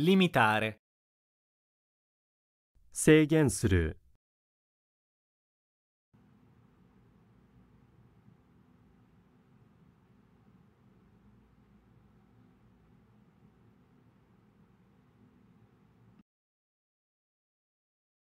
limitare 制限する